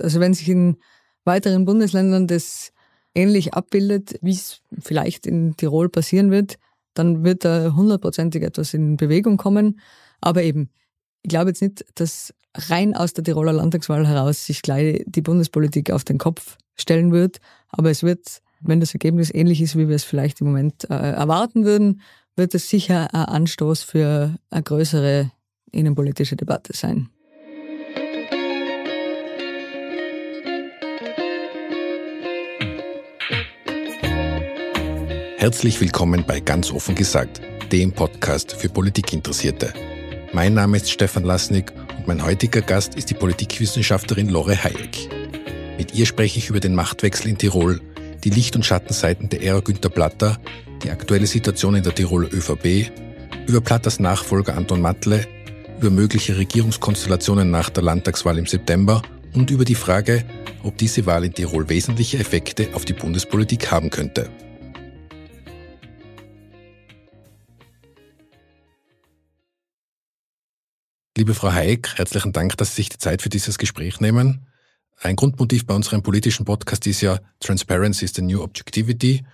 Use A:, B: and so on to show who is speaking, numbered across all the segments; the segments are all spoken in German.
A: Also wenn sich in weiteren Bundesländern das ähnlich abbildet, wie es vielleicht in Tirol passieren wird, dann wird da hundertprozentig etwas in Bewegung kommen. Aber eben, ich glaube jetzt nicht, dass rein aus der Tiroler Landtagswahl heraus sich gleich die Bundespolitik auf den Kopf stellen wird. Aber es wird, wenn das Ergebnis ähnlich ist, wie wir es vielleicht im Moment äh, erwarten würden, wird es sicher ein Anstoß für eine größere innenpolitische Debatte sein.
B: Herzlich willkommen bei Ganz offen gesagt, dem Podcast für Politikinteressierte. Mein Name ist Stefan Lasnik und mein heutiger Gast ist die Politikwissenschaftlerin Lore Hayek. Mit ihr spreche ich über den Machtwechsel in Tirol, die Licht- und Schattenseiten der Ära Günter Platter, die aktuelle Situation in der Tiroler ÖVP, über Platters Nachfolger Anton Matle, über mögliche Regierungskonstellationen nach der Landtagswahl im September und über die Frage, ob diese Wahl in Tirol wesentliche Effekte auf die Bundespolitik haben könnte. Liebe Frau Haig, herzlichen Dank, dass Sie sich die Zeit für dieses Gespräch nehmen. Ein Grundmotiv bei unserem politischen Podcast ist ja Transparency is the new objectivity.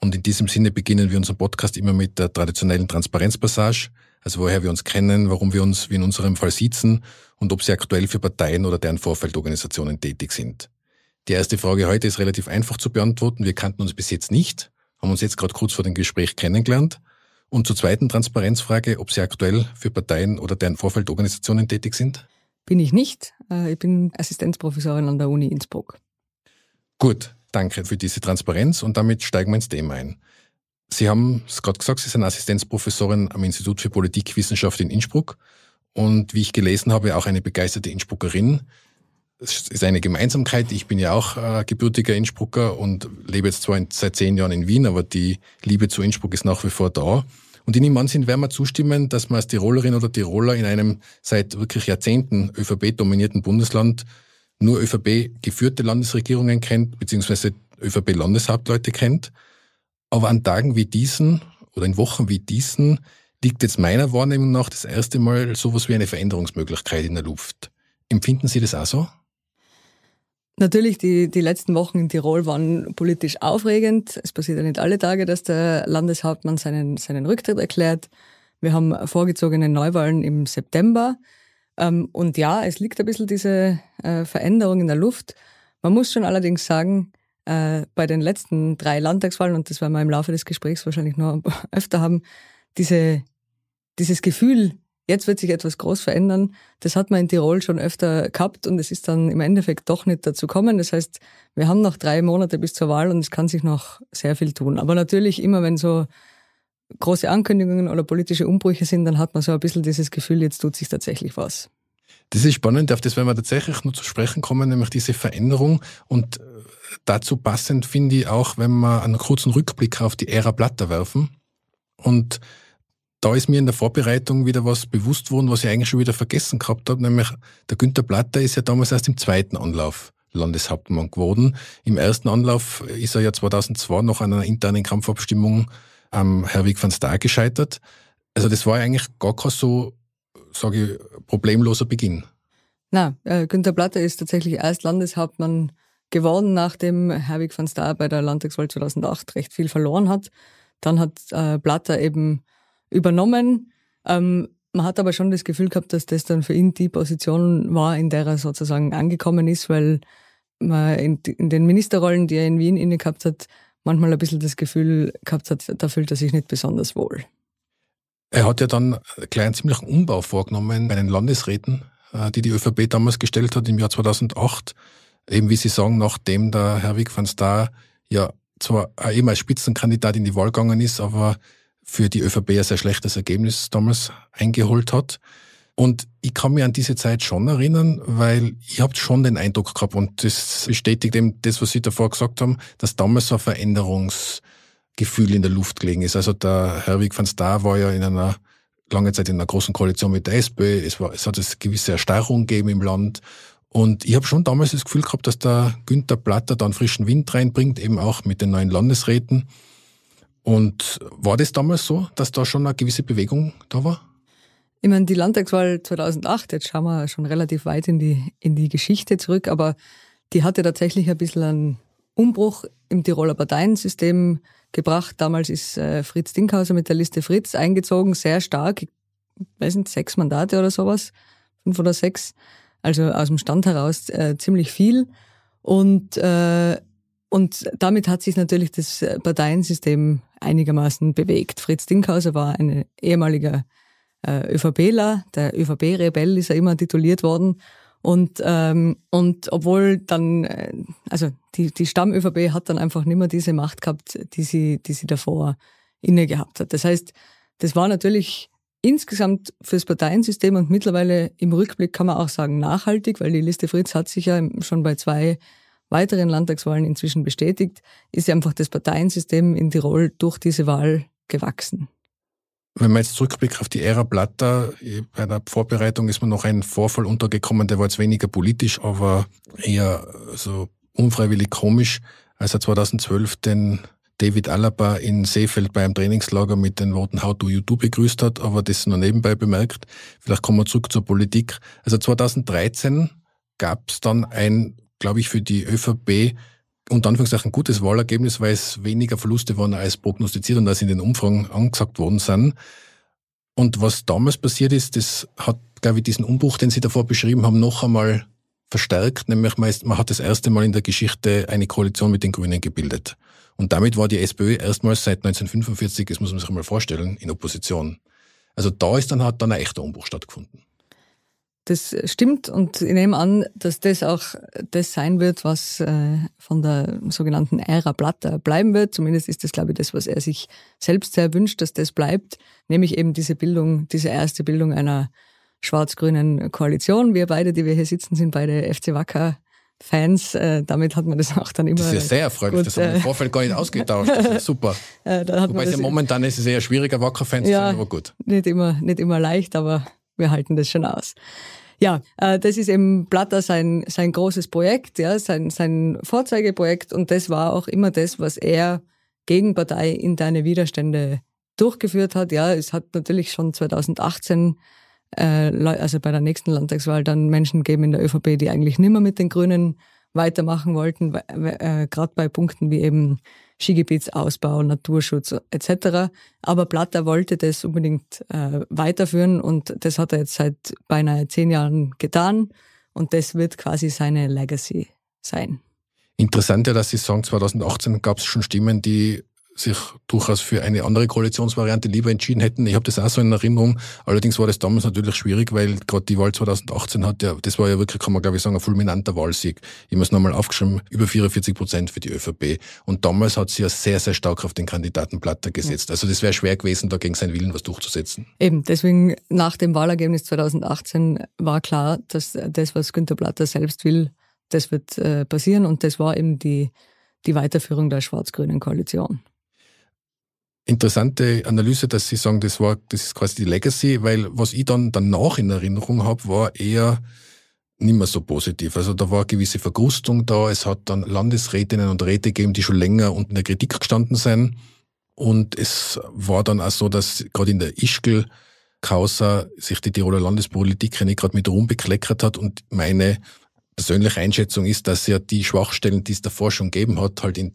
B: Und in diesem Sinne beginnen wir unseren Podcast immer mit der traditionellen Transparenzpassage, also woher wir uns kennen, warum wir uns wie in unserem Fall sitzen und ob Sie aktuell für Parteien oder deren Vorfeldorganisationen tätig sind. Die erste Frage heute ist relativ einfach zu beantworten. Wir kannten uns bis jetzt nicht, haben uns jetzt gerade kurz vor dem Gespräch kennengelernt und zur zweiten Transparenzfrage, ob Sie aktuell für Parteien oder deren Vorfeldorganisationen tätig sind?
A: Bin ich nicht. Äh, ich bin Assistenzprofessorin an der Uni Innsbruck.
B: Gut, danke für diese Transparenz und damit steigen wir ins Thema ein. Sie haben es gerade gesagt, Sie sind Assistenzprofessorin am Institut für Politikwissenschaft in Innsbruck und wie ich gelesen habe, auch eine begeisterte Innsbruckerin. Das ist eine Gemeinsamkeit. Ich bin ja auch äh, gebürtiger Innsbrucker und lebe jetzt zwar in, seit zehn Jahren in Wien, aber die Liebe zu Innsbruck ist nach wie vor da. Und in dem an, werden wir zustimmen, dass man als Tirolerin oder Tiroler in einem seit wirklich Jahrzehnten ÖVP-dominierten Bundesland nur ÖVP-geführte Landesregierungen kennt, beziehungsweise ÖVP-Landeshauptleute kennt. Aber an Tagen wie diesen oder in Wochen wie diesen liegt jetzt meiner Wahrnehmung nach das erste Mal sowas wie eine Veränderungsmöglichkeit in der Luft. Empfinden Sie das auch so?
A: Natürlich, die, die letzten Wochen in Tirol waren politisch aufregend. Es passiert ja nicht alle Tage, dass der Landeshauptmann seinen, seinen Rücktritt erklärt. Wir haben vorgezogene Neuwahlen im September. Ähm, und ja, es liegt ein bisschen diese äh, Veränderung in der Luft. Man muss schon allerdings sagen, äh, bei den letzten drei Landtagswahlen, und das werden wir im Laufe des Gesprächs wahrscheinlich noch öfter haben, diese, dieses Gefühl, jetzt wird sich etwas groß verändern. Das hat man in Tirol schon öfter gehabt und es ist dann im Endeffekt doch nicht dazu kommen. Das heißt, wir haben noch drei Monate bis zur Wahl und es kann sich noch sehr viel tun. Aber natürlich immer, wenn so große Ankündigungen oder politische Umbrüche sind, dann hat man so ein bisschen dieses Gefühl, jetzt
B: tut sich tatsächlich was. Das ist spannend, auf das werden wir tatsächlich nur zu sprechen kommen, nämlich diese Veränderung. Und äh, dazu passend finde ich auch, wenn wir einen kurzen Rückblick auf die Ära Platter werfen und da ist mir in der Vorbereitung wieder was bewusst worden, was ich eigentlich schon wieder vergessen gehabt habe, nämlich der Günther Platter ist ja damals erst im zweiten Anlauf Landeshauptmann geworden. Im ersten Anlauf ist er ja 2002 noch an einer internen Kampfabstimmung am Herwig van Staar gescheitert. Also das war eigentlich gar kein so, sage ich, problemloser Beginn.
A: Na, äh, Günther Platter ist tatsächlich erst Landeshauptmann geworden, nachdem Herwig van Staar bei der Landtagswahl 2008 recht viel verloren hat. Dann hat äh, Platter eben übernommen. Ähm, man hat aber schon das Gefühl gehabt, dass das dann für ihn die Position war, in der er sozusagen angekommen ist, weil man in, in den Ministerrollen, die er in Wien inne gehabt hat, manchmal ein bisschen das Gefühl gehabt hat, da fühlt er sich nicht besonders wohl.
B: Er hat ja dann gleich einen ziemlichen Umbau vorgenommen bei den Landesräten, äh, die die ÖVP damals gestellt hat im Jahr 2008. Eben wie Sie sagen, nachdem der Herr Wig van Staar ja zwar auch eben als Spitzenkandidat in die Wahl gegangen ist, aber für die ÖVP ein sehr schlechtes Ergebnis damals eingeholt hat. Und ich kann mich an diese Zeit schon erinnern, weil ich habe schon den Eindruck gehabt und das bestätigt eben das, was Sie davor gesagt haben, dass damals so ein Veränderungsgefühl in der Luft gelegen ist. Also der Herwig van Staar war ja in einer lange Zeit in einer großen Koalition mit der SPÖ. Es, war, es hat eine gewisse Erstarrung gegeben im Land. Und ich habe schon damals das Gefühl gehabt, dass der Günther Platter dann frischen Wind reinbringt, eben auch mit den neuen Landesräten. Und war das damals so, dass da schon eine gewisse Bewegung da war? Ich meine,
A: die Landtagswahl 2008, jetzt schauen wir schon relativ weit in die, in die Geschichte zurück, aber die hatte tatsächlich ein bisschen einen Umbruch im Tiroler Parteiensystem gebracht. Damals ist äh, Fritz Dinkhauser mit der Liste Fritz eingezogen, sehr stark, ich weiß nicht, sechs Mandate oder sowas, fünf oder sechs, also aus dem Stand heraus äh, ziemlich viel. Und äh, und damit hat sich natürlich das äh, Parteiensystem einigermaßen bewegt. Fritz Dinkhauser war ein ehemaliger äh, ÖVPler, der ÖVP-Rebell ist er immer tituliert worden. Und, ähm, und obwohl dann, äh, also die, die Stamm-ÖVP hat dann einfach nicht mehr diese Macht gehabt, die sie, die sie davor inne gehabt hat. Das heißt, das war natürlich insgesamt fürs Parteiensystem und mittlerweile im Rückblick kann man auch sagen nachhaltig, weil die Liste Fritz hat sich ja schon bei zwei weiteren Landtagswahlen inzwischen bestätigt, ist einfach das Parteiensystem in Tirol durch diese Wahl gewachsen.
B: Wenn man jetzt zurückblickt auf die Ära Blatter, eh, bei der Vorbereitung ist mir noch ein Vorfall untergekommen, der war jetzt weniger politisch, aber eher so unfreiwillig komisch, als er 2012 den David Alaba in Seefeld beim Trainingslager mit den Worten How do you do begrüßt hat, aber das nur nebenbei bemerkt. Vielleicht kommen wir zurück zur Politik. Also 2013 gab es dann ein glaube ich, für die ÖVP unter Anführungszeichen ein gutes Wahlergebnis, weil es weniger Verluste waren als prognostiziert und als in den Umfragen angesagt worden sind. Und was damals passiert ist, das hat, glaube ich, diesen Umbruch, den Sie davor beschrieben haben, noch einmal verstärkt, nämlich man hat das erste Mal in der Geschichte eine Koalition mit den Grünen gebildet. Und damit war die SPÖ erstmals seit 1945, das muss man sich einmal vorstellen, in Opposition. Also da ist dann, hat dann ein echter Umbruch stattgefunden
A: das stimmt und ich nehme an, dass das auch das sein wird, was äh, von der sogenannten Ära Blatter bleiben wird. Zumindest ist das, glaube ich, das, was er sich selbst sehr wünscht, dass das bleibt, nämlich eben diese Bildung, diese erste Bildung einer schwarz-grünen Koalition. Wir beide, die wir hier sitzen, sind beide FC Wacker. Fans, äh, damit hat man das auch dann immer. Das ist ja sehr erfreulich, gut, das haben wir äh, im
B: Vorfeld gar nicht ausgetauscht. Das ist super. Äh, Wobei es ja momentan ist es eher schwieriger, Wacker-Fans ja, sein, aber gut.
A: Nicht immer, nicht immer leicht, aber wir halten das schon aus. Ja, äh, das ist eben Blatter sein, sein großes Projekt, ja, sein, sein Vorzeigeprojekt und das war auch immer das, was er gegen deine Widerstände durchgeführt hat. Ja, es hat natürlich schon 2018 äh, also bei der nächsten Landtagswahl dann Menschen geben in der ÖVP, die eigentlich nimmer mit den Grünen weitermachen wollten, äh, gerade bei Punkten wie eben Skigebietsausbau, Naturschutz etc. Aber Platter wollte das unbedingt äh, weiterführen und das hat er jetzt seit beinahe zehn Jahren getan und das wird quasi seine Legacy sein.
B: Interessant ja, dass Sie sagen, 2018 gab es schon Stimmen, die sich durchaus für eine andere Koalitionsvariante lieber entschieden hätten. Ich habe das auch so in Erinnerung. Allerdings war das damals natürlich schwierig, weil gerade die Wahl 2018 hat ja, das war ja wirklich, kann man glaube ich sagen, ein fulminanter Wahlsieg. Ich habe es nochmal aufgeschrieben, über 44 Prozent für die ÖVP. Und damals hat sie ja sehr, sehr stark auf den Kandidaten Platter gesetzt. Also das wäre schwer gewesen, da gegen seinen Willen was durchzusetzen.
A: Eben, deswegen nach dem Wahlergebnis 2018 war klar, dass das, was Günter Platter selbst will, das wird äh, passieren. Und das war eben die, die Weiterführung der schwarz-grünen Koalition
B: interessante Analyse, dass Sie sagen, das war, das ist quasi die Legacy, weil was ich dann danach in Erinnerung habe, war eher nicht mehr so positiv. Also da war eine gewisse Vergrustung da. Es hat dann Landesrätinnen und Räte gegeben, die schon länger unter der Kritik gestanden sind. Und es war dann auch so, dass gerade in der Ischgl Kausa sich die Tiroler Landespolitik nicht gerade mit Ruhm bekleckert hat und meine persönliche Einschätzung ist, dass ja die Schwachstellen, die es davor schon gegeben hat, halt in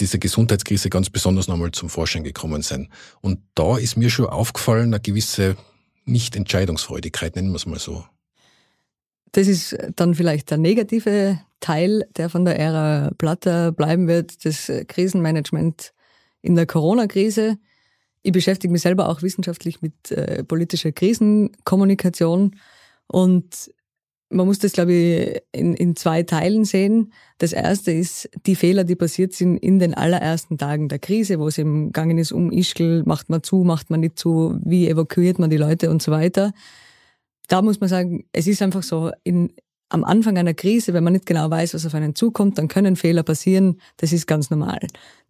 B: diese Gesundheitskrise ganz besonders nochmal zum Vorschein gekommen sind. Und da ist mir schon aufgefallen, eine gewisse Nicht-Entscheidungsfreudigkeit, nennen wir es mal so.
A: Das ist dann vielleicht der negative Teil, der von der Ära Platter bleiben wird, das Krisenmanagement in der Corona-Krise. Ich beschäftige mich selber auch wissenschaftlich mit äh, politischer Krisenkommunikation und man muss das, glaube ich, in, in zwei Teilen sehen. Das erste ist die Fehler, die passiert sind in den allerersten Tagen der Krise, wo es eben gegangen ist um Ischgl, macht man zu, macht man nicht zu, wie evakuiert man die Leute und so weiter. Da muss man sagen, es ist einfach so, in, am Anfang einer Krise, wenn man nicht genau weiß, was auf einen zukommt, dann können Fehler passieren. Das ist ganz normal.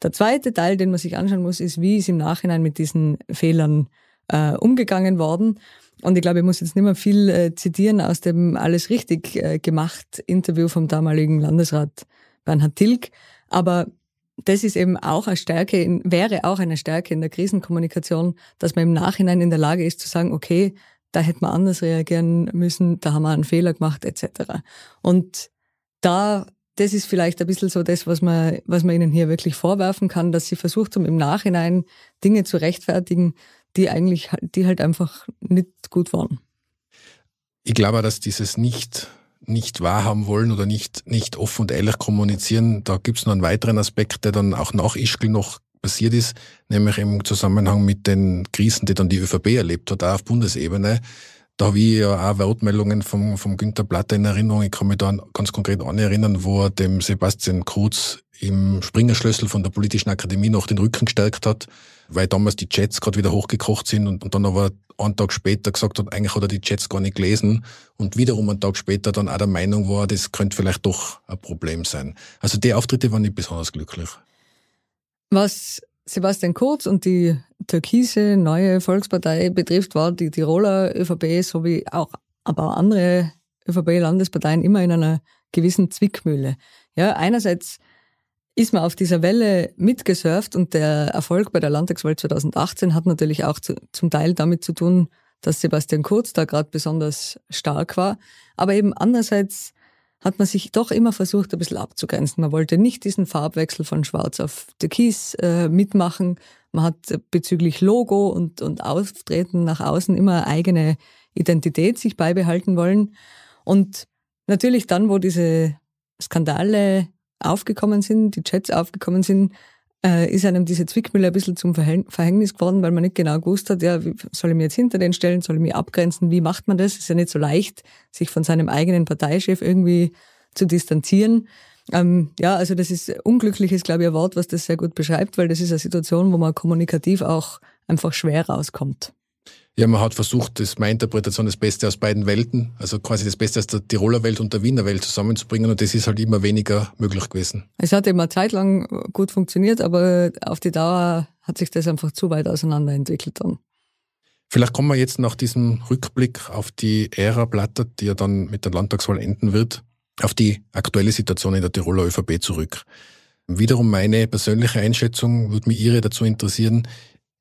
A: Der zweite Teil, den man sich anschauen muss, ist, wie ist im Nachhinein mit diesen Fehlern äh, umgegangen worden. Und ich glaube, ich muss jetzt nicht mehr viel äh, zitieren aus dem Alles richtig äh, gemacht Interview vom damaligen Landesrat Bernhard Tilg. Aber das ist eben auch eine Stärke, in, wäre auch eine Stärke in der Krisenkommunikation, dass man im Nachhinein in der Lage ist zu sagen, okay, da hätte man anders reagieren müssen, da haben wir einen Fehler gemacht, etc. Und da, das ist vielleicht ein bisschen so das, was man, was man ihnen hier wirklich vorwerfen kann, dass sie versucht haben, im Nachhinein Dinge zu rechtfertigen, die eigentlich, die halt einfach nicht gut waren.
B: Ich glaube, dass dieses nicht nicht wahrhaben wollen oder nicht, nicht offen und ehrlich kommunizieren. Da gibt es noch einen weiteren Aspekt, der dann auch nach Ischgl noch passiert ist, nämlich im Zusammenhang mit den Krisen, die dann die ÖVP erlebt hat, auch auf Bundesebene. Da habe ich ja auch Wortmeldungen vom, vom Günther Platter in Erinnerung. Ich kann mich da ganz konkret an erinnern, wo er dem Sebastian Kurz im Springerschlüssel von der Politischen Akademie noch den Rücken gestärkt hat weil damals die Jets gerade wieder hochgekocht sind und, und, dann aber einen Tag später gesagt hat, eigentlich hat er die Jets gar nicht gelesen und wiederum einen Tag später dann auch der Meinung war, das könnte vielleicht doch ein Problem sein. Also die Auftritte waren nicht besonders glücklich.
A: Was Sebastian Kurz und die türkise neue Volkspartei betrifft, war die Tiroler ÖVP sowie auch aber andere ÖVP-Landesparteien immer in einer gewissen Zwickmühle. Ja, einerseits ist man auf dieser Welle mitgesurft und der Erfolg bei der Landtagswahl 2018 hat natürlich auch zu, zum Teil damit zu tun, dass Sebastian Kurz da gerade besonders stark war. Aber eben andererseits hat man sich doch immer versucht, ein bisschen abzugrenzen. Man wollte nicht diesen Farbwechsel von Schwarz auf Türkis äh, mitmachen. Man hat bezüglich Logo und, und Auftreten nach außen immer eigene Identität sich beibehalten wollen. Und natürlich dann, wo diese Skandale aufgekommen sind, die Chats aufgekommen sind, äh, ist einem diese Zwickmühle ein bisschen zum Verhängnis geworden, weil man nicht genau gewusst hat, ja, wie, soll ich mir jetzt hinter den stellen, soll ich mich abgrenzen, wie macht man das? Ist ja nicht so leicht, sich von seinem eigenen Parteichef irgendwie zu distanzieren. Ähm, ja, also das ist unglücklich ist, glaube ich, ein Wort, was das sehr gut beschreibt, weil das ist eine Situation, wo man kommunikativ auch einfach schwer rauskommt.
B: Ja, man hat versucht, das ist meine Interpretation, das Beste aus beiden Welten, also quasi das Beste aus der Tiroler Welt und der Wiener Welt zusammenzubringen und das ist halt immer weniger möglich gewesen.
A: Es hat eben eine Zeit lang gut funktioniert, aber auf die Dauer hat sich das einfach zu weit auseinanderentwickelt dann.
B: Vielleicht kommen wir jetzt nach diesem Rückblick auf die Ära Platter, die ja dann mit der Landtagswahl enden wird, auf die aktuelle Situation in der Tiroler ÖVP zurück. Wiederum meine persönliche Einschätzung, würde mich Ihre dazu interessieren.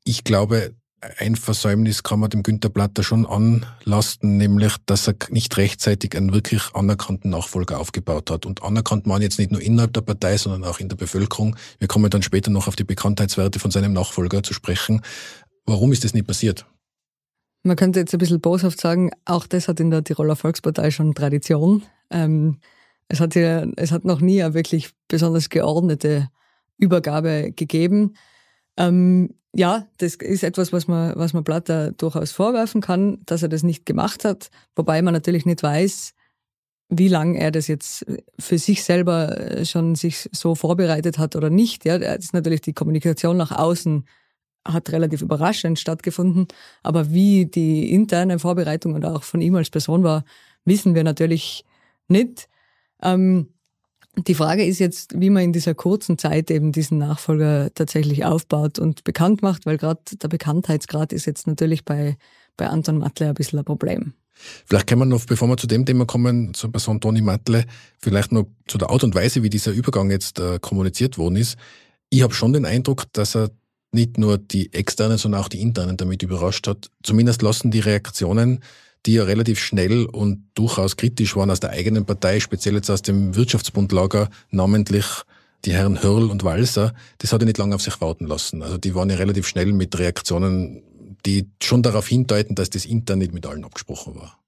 B: Ich glaube, ein Versäumnis kann man dem Günter Platter schon anlasten, nämlich, dass er nicht rechtzeitig einen wirklich anerkannten Nachfolger aufgebaut hat. Und anerkannt man jetzt nicht nur innerhalb der Partei, sondern auch in der Bevölkerung. Wir kommen dann später noch auf die Bekanntheitswerte von seinem Nachfolger zu sprechen. Warum ist das nicht passiert?
A: Man könnte jetzt ein bisschen boshaft sagen, auch das hat in der Tiroler Volkspartei schon Tradition. Ähm, es, hat hier, es hat noch nie eine wirklich besonders geordnete Übergabe gegeben. Ähm, ja, das ist etwas, was man, was man Blatter durchaus vorwerfen kann, dass er das nicht gemacht hat, wobei man natürlich nicht weiß, wie lange er das jetzt für sich selber äh, schon sich so vorbereitet hat oder nicht. Ja, das ist natürlich die Kommunikation nach außen hat relativ überraschend stattgefunden, aber wie die interne Vorbereitung und auch von ihm als Person war, wissen wir natürlich nicht. Ähm, die Frage ist jetzt, wie man in dieser kurzen Zeit eben diesen Nachfolger tatsächlich aufbaut und bekannt macht, weil gerade der Bekanntheitsgrad ist jetzt natürlich bei, bei Anton Matle ein bisschen ein Problem.
B: Vielleicht kann man noch, bevor wir zu dem Thema kommen, zur Person Toni Matle, vielleicht noch zu der Art und Weise, wie dieser Übergang jetzt äh, kommuniziert worden ist. Ich habe schon den Eindruck, dass er nicht nur die externen, sondern auch die internen damit überrascht hat. Zumindest lassen die Reaktionen die ja relativ schnell und durchaus kritisch waren aus der eigenen Partei, speziell jetzt aus dem Wirtschaftsbundlager, namentlich die Herren Hörl und Walser, das hat ja nicht lange auf sich warten lassen. Also die waren ja relativ schnell mit Reaktionen, die schon darauf hindeuten, dass das Internet mit allen abgesprochen war.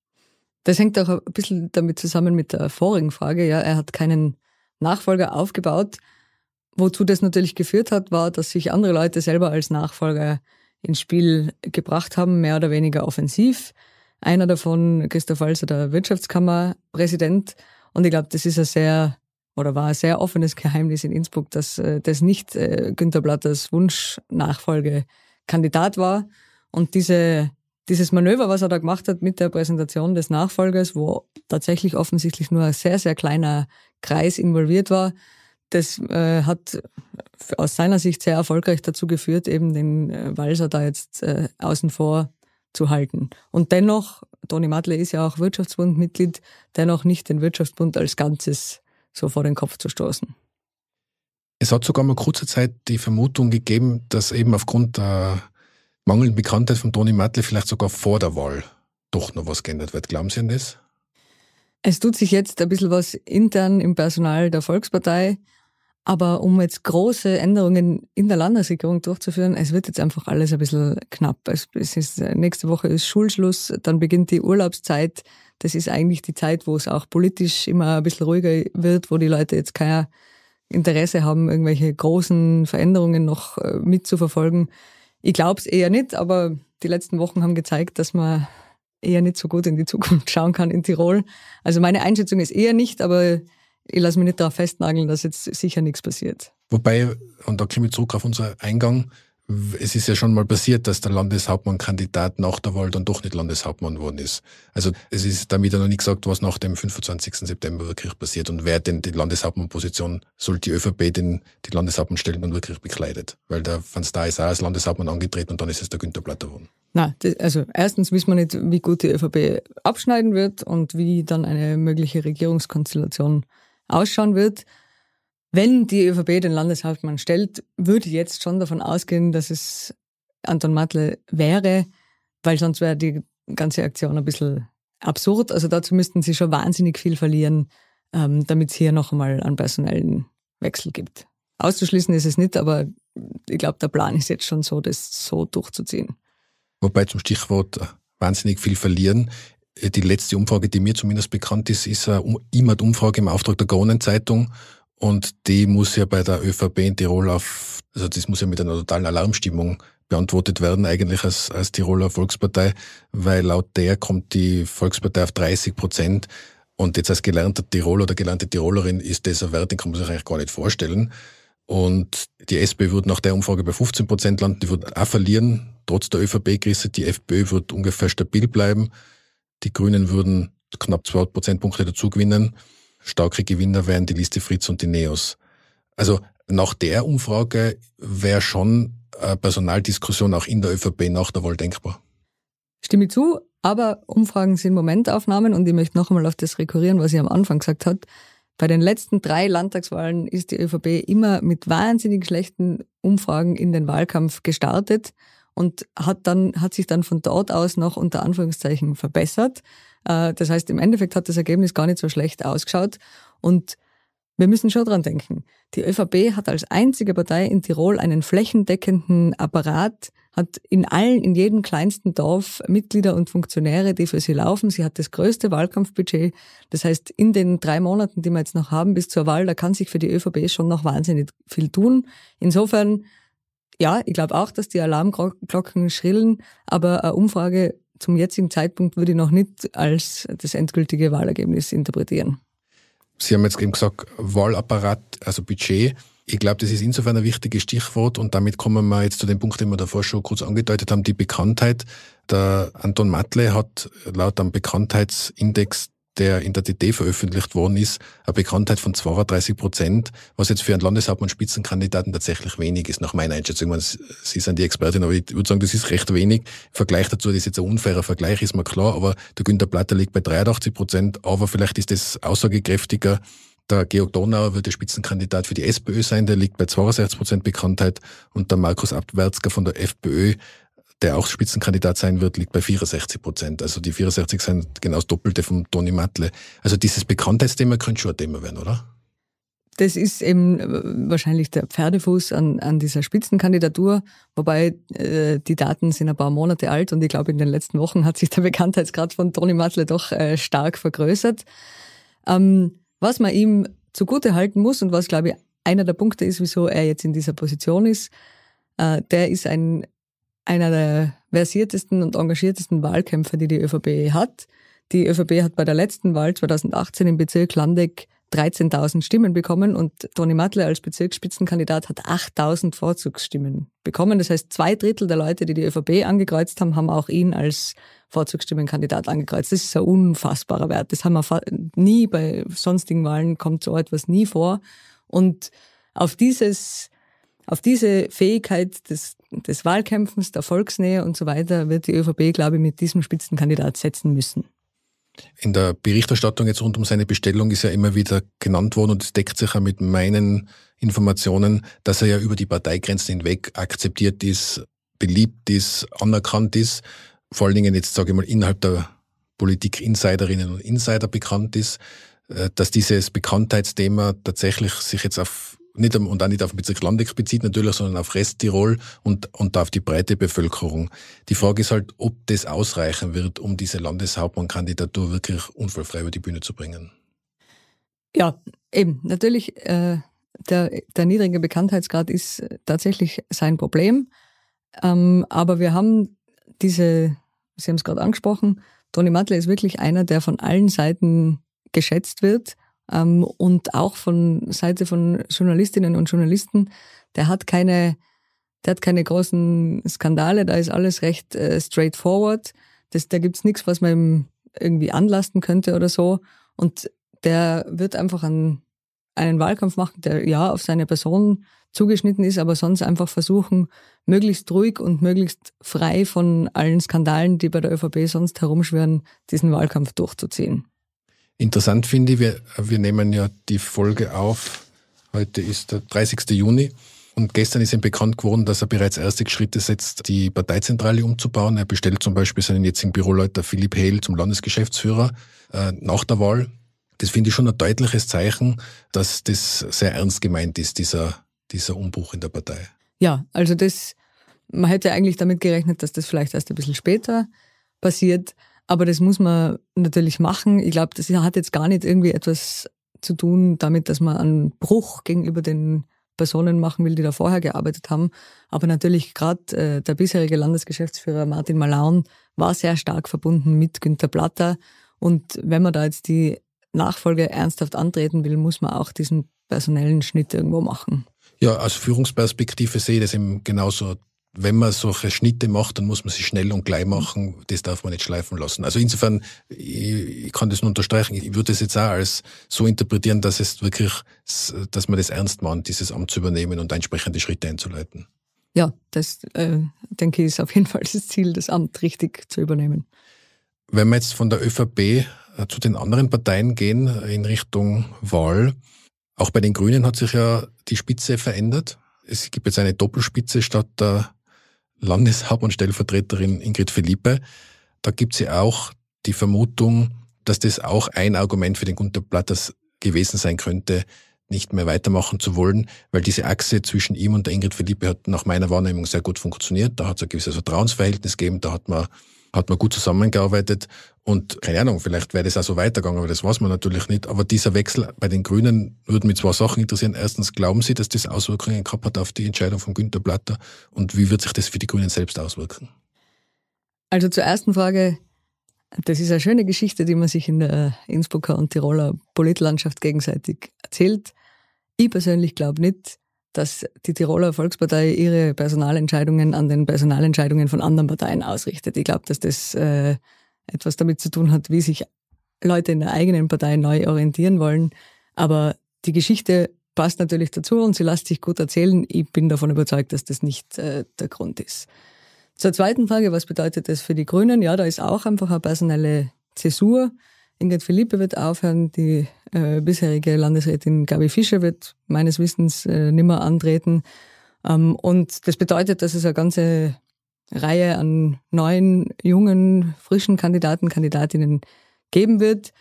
A: Das hängt auch ein bisschen damit zusammen mit der vorigen Frage. Ja, er hat keinen Nachfolger aufgebaut. Wozu das natürlich geführt hat, war, dass sich andere Leute selber als Nachfolger ins Spiel gebracht haben, mehr oder weniger offensiv. Einer davon, Christoph Walser, der Wirtschaftskammerpräsident. Und ich glaube, das ist ein sehr oder war ein sehr offenes Geheimnis in Innsbruck, dass äh, das nicht äh, Günter Blatters Wunschnachfolgekandidat war. Und diese, dieses Manöver, was er da gemacht hat mit der Präsentation des Nachfolgers, wo tatsächlich offensichtlich nur ein sehr, sehr kleiner Kreis involviert war, das äh, hat aus seiner Sicht sehr erfolgreich dazu geführt, eben den äh, Walser da jetzt äh, außen vor zu halten. Und dennoch, Toni Madle ist ja auch Wirtschaftsbundmitglied, dennoch nicht den Wirtschaftsbund als Ganzes so vor den Kopf
B: zu stoßen. Es hat sogar mal kurze Zeit die Vermutung gegeben, dass eben aufgrund der mangelnden Bekanntheit von Toni Madle vielleicht sogar vor der Wahl doch noch was geändert wird. Glauben Sie an das?
A: Es tut sich jetzt ein bisschen was intern im Personal der Volkspartei. Aber um jetzt große Änderungen in der Landesregierung durchzuführen, es wird jetzt einfach alles ein bisschen knapp. Es, ist, äh, nächste Woche ist Schulschluss, dann beginnt die Urlaubszeit. Das ist eigentlich die Zeit, wo es auch politisch immer ein bisschen ruhiger wird, wo die Leute jetzt kein Interesse haben, irgendwelche großen Veränderungen noch äh, mitzuverfolgen. Ich glaube es eher nicht, aber die letzten Wochen haben gezeigt, dass man eher nicht so gut in die Zukunft schauen kann in Tirol. Also meine Einschätzung ist eher nicht, aber ich lasse mich nicht darauf festnageln, dass jetzt sicher nichts passiert.
B: Wobei, und da komme ich zurück auf unseren Eingang, es ist ja schon mal passiert, dass der Landeshauptmann-Kandidat nach der Wahl dann doch nicht Landeshauptmann geworden ist. Also es ist damit ja noch nicht gesagt, was nach dem 25. September wirklich passiert und wer denn die Landeshauptmann-Position, soll die ÖVP denn die Landeshauptmann stellen und wirklich bekleidet. Weil der Van da ist auch als Landeshauptmann angetreten und dann ist es der Günter Platter geworden.
A: Nein, also erstens wissen wir nicht, wie gut die ÖVP abschneiden wird und wie dann eine mögliche Regierungskonstellation ausschauen wird. Wenn die ÖVP den Landeshauptmann stellt, würde ich jetzt schon davon ausgehen, dass es Anton Mattel wäre, weil sonst wäre die ganze Aktion ein bisschen absurd. Also dazu müssten sie schon wahnsinnig viel verlieren, ähm, damit es hier noch einmal einen personellen Wechsel gibt. Auszuschließen ist es nicht, aber ich glaube, der Plan ist jetzt schon so,
B: das so durchzuziehen. Wobei zum Stichwort äh, wahnsinnig viel verlieren. Äh, die letzte Umfrage, die mir zumindest bekannt ist, ist eine äh, IMAT-Umfrage im Auftrag der Kronenzeitung. Und die muss ja bei der ÖVP in Tirol auf, also das muss ja mit einer totalen Alarmstimmung beantwortet werden, eigentlich als, als Tiroler Volkspartei, weil laut der kommt die Volkspartei auf 30 Prozent. Und jetzt als gelernter Tiroler oder gelernte Tirolerin ist das ein Wert, den kann man sich eigentlich gar nicht vorstellen. Und die SPÖ wird nach der Umfrage bei 15 Prozent landen, die wird auch verlieren, trotz der ÖVP-Krise. Die FPÖ wird ungefähr stabil bleiben. Die Grünen würden knapp 12 Prozentpunkte dazu gewinnen. Starke Gewinner wären die Liste Fritz und die Neos. Also nach der Umfrage wäre schon eine äh, Personaldiskussion auch in der ÖVP nach der Wahl denkbar.
A: Stimme zu, aber Umfragen sind Momentaufnahmen und ich möchte noch einmal auf das rekurrieren, was ich am Anfang gesagt habe. Bei den letzten drei Landtagswahlen ist die ÖVP immer mit wahnsinnig schlechten Umfragen in den Wahlkampf gestartet und hat dann, hat sich dann von dort aus noch unter Anführungszeichen verbessert. Äh, das heißt, im Endeffekt hat das Ergebnis gar nicht so schlecht ausgeschaut und wir müssen schon dran denken. Die ÖVP hat als einzige Partei in Tirol einen flächendeckenden Apparat, hat in allen, in jedem kleinsten Dorf Mitglieder und Funktionäre, die für sie laufen. Sie hat das größte Wahlkampfbudget. Das heißt, in den drei Monaten, die wir jetzt noch haben bis zur Wahl, da kann sich für die ÖVP schon noch wahnsinnig viel tun. Insofern ja, ich glaube auch, dass die Alarmglocken schrillen, aber eine Umfrage zum jetzigen Zeitpunkt würde ich noch nicht als das endgültige Wahlergebnis interpretieren.
B: Sie haben jetzt eben gesagt, Wahlapparat, also Budget. Ich glaube, das ist insofern ein wichtiges Stichwort und damit kommen wir jetzt zu dem Punkt, den wir davor schon kurz angedeutet haben, die Bekanntheit. Der Anton Matle hat laut einem Bekanntheitsindex der in der DT veröffentlicht worden ist, eine Bekanntheit von 32 Prozent, was jetzt für einen Landeshauptmann-Spitzenkandidaten tatsächlich wenig ist, nach meiner Einschätzung. meine, Sie sind die Expertin, aber ich würde sagen, das ist recht wenig. Im Vergleich dazu, das ist jetzt ein unfairer Vergleich, ist mir klar, aber der Günter Platter liegt bei 83 Prozent, aber vielleicht ist das aussagekräftiger. Der Georg Donauer wird der Spitzenkandidat für die SPÖ sein, der liegt bei 62 Prozent Bekanntheit und der Markus Abwärtsger von der FPÖ der auch Spitzenkandidat sein wird, liegt bei 64 Prozent. Also die 64 sind genau das Doppelte von Toni Matle. Also dieses Bekanntheitsthema könnte schon ein Thema werden, oder?
A: Das ist eben äh, wahrscheinlich der Pferdefuß an, an dieser Spitzenkandidatur, wobei äh, die Daten sind ein paar Monate alt und ich glaube, in den letzten Wochen hat sich der Bekanntheitsgrad von Toni Matle doch äh, stark vergrößert. Ähm, was man ihm zugute halten muss und was, glaube ich, einer der Punkte ist, wieso er jetzt in dieser Position ist, äh, der ist ein einer der versiertesten und engagiertesten Wahlkämpfer, die die ÖVP hat. Die ÖVP hat bei der letzten Wahl 2018 im Bezirk Landeck 13.000 Stimmen bekommen und Toni Matle als Bezirksspitzenkandidat hat 8.000 Vorzugsstimmen bekommen. Das heißt, zwei Drittel der Leute, die die ÖVP angekreuzt haben, haben auch ihn als Vorzugsstimmenkandidat angekreuzt. Das ist ein unfassbarer Wert. Das haben wir nie bei sonstigen Wahlen, kommt so etwas nie vor. Und auf dieses, auf diese Fähigkeit des des Wahlkämpfens, der Volksnähe und so weiter wird die ÖVP, glaube ich, mit diesem Spitzenkandidat setzen müssen.
B: In der Berichterstattung jetzt rund um seine Bestellung ist ja immer wieder genannt worden und es deckt sich ja mit meinen Informationen, dass er ja über die Parteigrenzen hinweg akzeptiert ist, beliebt ist, anerkannt ist, vor allen Dingen jetzt sage ich mal innerhalb der Politik Insiderinnen und Insider bekannt ist, äh, dass dieses Bekanntheitsthema tatsächlich sich jetzt auf nicht, und auch nicht auf den Bezirk Landeck bezieht natürlich, sondern auf Resttirol und, und auf die breite Bevölkerung. Die Frage ist halt, ob das ausreichen wird, um diese Landeshauptmannkandidatur wirklich unfallfrei über die Bühne zu bringen.
A: Ja, eben. Natürlich, äh, der, der niedrige Bekanntheitsgrad ist tatsächlich sein Problem. Ähm, aber wir haben diese, Sie haben es gerade angesprochen, Toni Matle ist wirklich einer, der von allen Seiten geschätzt wird ähm, und auch von Seite von Journalistinnen und Journalisten, der hat keine, der hat keine großen Skandale, da ist alles recht äh, straightforward. Das, da gibt's nichts, was man ihm irgendwie anlasten könnte oder so. Und der wird einfach an einen Wahlkampf machen, der ja auf seine Person zugeschnitten ist, aber sonst einfach versuchen, möglichst ruhig und möglichst frei von allen Skandalen, die bei der ÖVP sonst herumschwirren, diesen Wahlkampf
B: durchzuziehen. Interessant finde ich, wir, wir nehmen ja die Folge auf. Heute ist der 30. Juni. Und gestern ist ihm bekannt geworden, dass er bereits erste Schritte setzt, die Parteizentrale umzubauen. Er bestellt zum Beispiel seinen jetzigen Büroleiter Philipp Hehl zum Landesgeschäftsführer äh, nach der Wahl. Das finde ich schon ein deutliches Zeichen, dass das sehr ernst gemeint ist, dieser, dieser Umbruch in der Partei.
A: Ja, also das, man hätte eigentlich damit gerechnet, dass das vielleicht erst ein bisschen später passiert. Aber das muss man natürlich machen. Ich glaube, das hat jetzt gar nicht irgendwie etwas zu tun damit, dass man einen Bruch gegenüber den Personen machen will, die da vorher gearbeitet haben. Aber natürlich gerade äh, der bisherige Landesgeschäftsführer Martin Malaun war sehr stark verbunden mit Günter Platter. Und wenn man da jetzt die Nachfolge ernsthaft antreten will, muss man auch diesen personellen Schnitt irgendwo machen.
B: Ja, aus Führungsperspektive sehe ich das eben genauso wenn man solche Schnitte macht, dann muss man sie schnell und gleich machen. Das darf man nicht schleifen lassen. Also insofern, ich, kann das nur unterstreichen. Ich würde es jetzt auch als so interpretieren, dass es wirklich, dass man das ernst meint, dieses Amt zu übernehmen und entsprechende Schritte einzuleiten.
A: Ja, das äh, denke ich ist auf jeden Fall das Ziel, das Amt richtig zu übernehmen.
B: Wenn wir jetzt von der ÖVP äh, zu den anderen Parteien gehen äh, in Richtung Wahl, auch bei den Grünen hat sich ja die Spitze verändert. Es gibt jetzt eine Doppelspitze statt der Landeshauptmann-Stellvertreterin Ingrid Philippe. Da gibt es ja auch die Vermutung, dass das auch ein Argument für den Gunter Platters gewesen sein könnte, nicht mehr weitermachen zu wollen, weil diese Achse zwischen ihm und der Ingrid Philippe hat nach meiner Wahrnehmung sehr gut funktioniert. Da hat es ein gewisses Vertrauensverhältnis gegeben, da hat man hat man gut zusammengearbeitet und keine Ahnung, vielleicht wäre das auch so weitergegangen, aber das weiß man natürlich nicht. Aber dieser Wechsel bei den Grünen würde mich zwei Sachen interessieren. Erstens, glauben Sie, dass das Auswirkungen gehabt hat auf die Entscheidung von Günter Platter und wie wird sich das für die Grünen selbst auswirken?
A: Also zur ersten Frage, das ist eine schöne Geschichte, die man sich in der äh, Innsbrucker und Tiroler Politlandschaft gegenseitig erzählt. Ich persönlich glaube nicht, dass die Tiroler Volkspartei ihre Personalentscheidungen an den Personalentscheidungen von anderen Parteien ausrichtet. Ich glaube, dass das äh, etwas damit zu tun hat, wie sich Leute in der eigenen Partei neu orientieren wollen. Aber die Geschichte passt natürlich dazu und sie lässt sich gut erzählen. Ich bin davon überzeugt, dass das nicht äh, der Grund ist. Zur zweiten Frage, was bedeutet das für die Grünen? Ja, da ist auch einfach eine personelle Zäsur. Ingrid Philippe wird aufhören, die äh, bisherige Landesrätin Gabi Fischer wird meines Wissens äh, nimmer antreten. Ähm, und das bedeutet, dass es eine ganze Reihe an neuen, jungen, frischen Kandidaten, Kandidatinnen geben wird.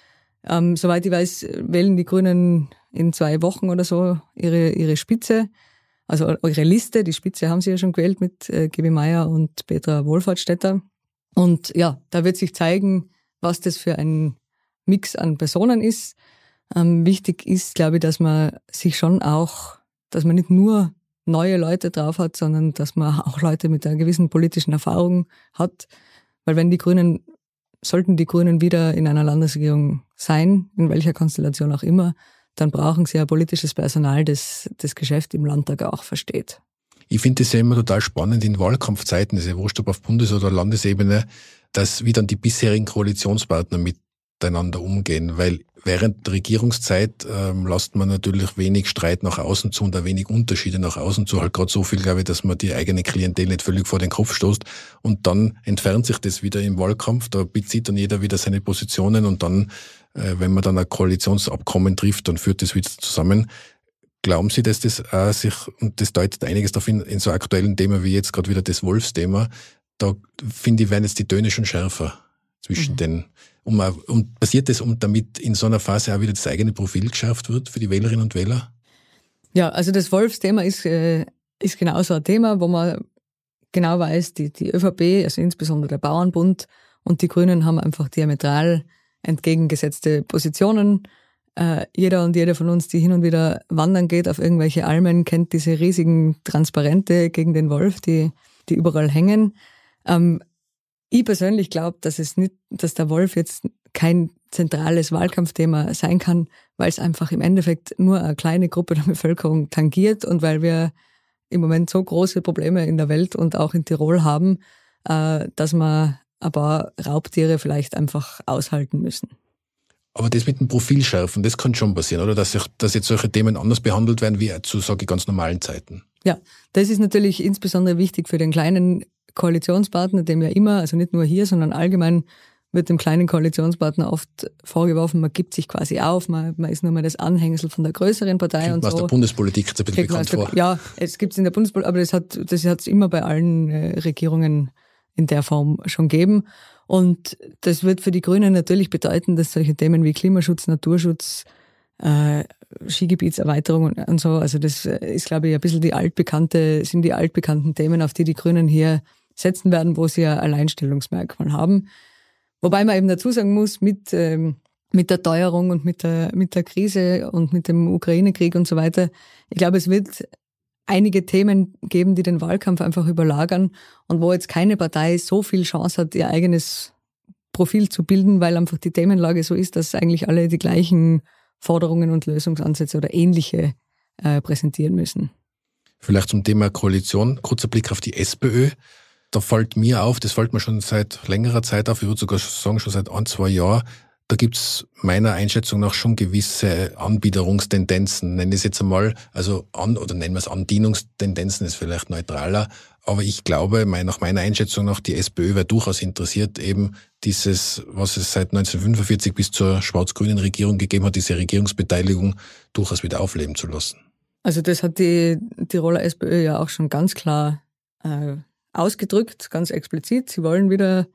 A: Ähm, soweit ich weiß, wählen die Grünen in zwei Wochen oder so ihre, ihre Spitze, also ihre Liste. Die Spitze haben sie ja schon gewählt mit äh, Gibi Meier und Petra Wohlfahrtstätter. Und ja, da wird sich zeigen, was das für ein Mix an Personen ist. Ähm, wichtig ist, glaube ich, dass man sich schon auch, dass man nicht nur neue Leute drauf hat, sondern dass man auch Leute mit einer gewissen politischen Erfahrung hat. Weil wenn die Grünen, sollten die Grünen wieder in einer Landesregierung sein, in welcher Konstellation auch immer, dann brauchen sie ja politisches Personal, das das Geschäft im Landtag auch versteht.
B: Ich finde das ja immer total spannend in Wahlkampfzeiten, das ist ja wurscht ob auf Bundes- oder Landesebene, dass wie dann die bisherigen Koalitionspartner mit miteinander umgehen, weil während der Regierungszeit ähm, lässt man natürlich wenig Streit nach außen zu und auch wenig Unterschiede nach außen zu, halt gerade so viel, glaube ich, dass man die eigene Klientel nicht völlig vor den Kopf stoßt und dann entfernt sich das wieder im Wahlkampf, da bezieht dann jeder wieder seine Positionen und dann, äh, wenn man dann ein Koalitionsabkommen trifft, dann führt das wieder zusammen. Glauben Sie, dass das auch sich, und das deutet einiges darauf hin, in so aktuellen Themen wie jetzt gerade wieder das Wolfsthema, da finde ich, werden jetzt die Töne schon schärfer zwischen mhm. den um, äh, um, passiert das, um damit in so einer Phase auch wieder das eigene Profil geschafft wird für die Wählerinnen und Wähler?
A: Ja, also das Wolfsthema ist, äh, ist genau so ein Thema, wo man genau weiß, die, die ÖVP, also insbesondere der Bauernbund und die Grünen haben einfach diametral entgegengesetzte Positionen. Äh, jeder und jede von uns, die hin und wieder wandern geht auf irgendwelche Almen, kennt diese riesigen Transparente gegen den Wolf, die, die überall hängen. Ähm, ich persönlich glaube, dass es nicht, dass der Wolf jetzt kein zentrales Wahlkampfthema sein kann, weil es einfach im Endeffekt nur eine kleine Gruppe der Bevölkerung tangiert und weil wir im Moment so große Probleme in der Welt und auch in Tirol haben, äh, dass man ein paar Raubtiere vielleicht einfach aushalten müssen.
B: Aber das mit dem Profil schärfen, das kann schon passieren, oder? Dass, dass jetzt solche Themen anders behandelt werden wie zu, sage ich, ganz normalen Zeiten.
A: Ja, das ist natürlich insbesondere wichtig für den kleinen Koalitionspartner, dem ja immer, also nicht nur hier, sondern allgemein wird dem kleinen Koalitionspartner oft vorgeworfen, man gibt sich quasi auf, man, man ist nur mal das Anhängsel von der größeren Partei Klingt und so. aus der
B: Bundespolitik ein bisschen bekannt der, vor. Ja,
A: es gibt es in der Bundespolitik, aber das hat das hat es immer bei allen äh, Regierungen in der Form schon geben. Und das wird für die Grünen natürlich bedeuten, dass solche Themen wie Klimaschutz, Naturschutz, äh, Skigebietserweiterung und, und so, also das äh, ist, glaube ich, ein bisschen die altbekannte, sind die altbekannten Themen, auf die die Grünen hier setzen werden, wo sie ein Alleinstellungsmerkmal haben. Wobei man eben dazu sagen muss, mit, ähm, mit der Teuerung und mit der, mit der Krise und mit dem Ukraine-Krieg und so weiter, ich glaube, es wird einige Themen geben, die den Wahlkampf einfach überlagern und wo jetzt keine Partei so viel Chance hat, ihr eigenes Profil zu bilden, weil einfach die Themenlage so ist, dass eigentlich alle die gleichen Forderungen und Lösungsansätze oder ähnliche äh, präsentieren müssen.
B: Vielleicht zum Thema Koalition, kurzer Blick auf die SPÖ da fällt mir auf, das fällt mir schon seit längerer Zeit auf, ich würde sogar sagen, schon seit ein, zwei Jahren, da gibt es meiner Einschätzung nach schon gewisse Anbiederungstendenzen, nenne ich es jetzt einmal, also an, oder nennen wir es Andienungstendenzen, ist vielleicht neutraler, aber ich glaube, nach meiner Einschätzung nach, die SPÖ wäre durchaus interessiert, eben dieses, was es seit 1945 bis zur schwarz-grünen Regierung gegeben hat, diese Regierungsbeteiligung durchaus wieder aufleben zu lassen.
A: Also das hat die Tiroler SPÖ ja auch schon ganz klar äh, ausgedrückt, ganz explizit, sie wollen wieder,